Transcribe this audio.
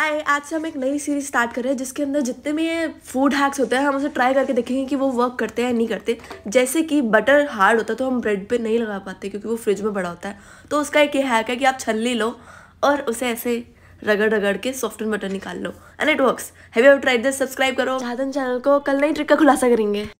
हाय आज से हम एक नई सीरीज स्टार्ट कर रहे हैं जिसके अंदर जितने भी ये फूड हैक्स होते हैं हम उसे ट्राई करके देखेंगे कि वो वर्क करते हैं या नहीं करते जैसे कि बटर हार्ड होता है तो हम ब्रेड पे नहीं लगा पाते क्योंकि वो फ्रिज में बड़ा होता है तो उसका एक ये हैक है कि आप छलनी लो और उसे ऐसे रगड़ रगड़ के सॉफ्टन बटर निकाल लो and it work have you tried this subscribe करो साधन चैनल को कल नई ट्रिक का खुलासा करेंगे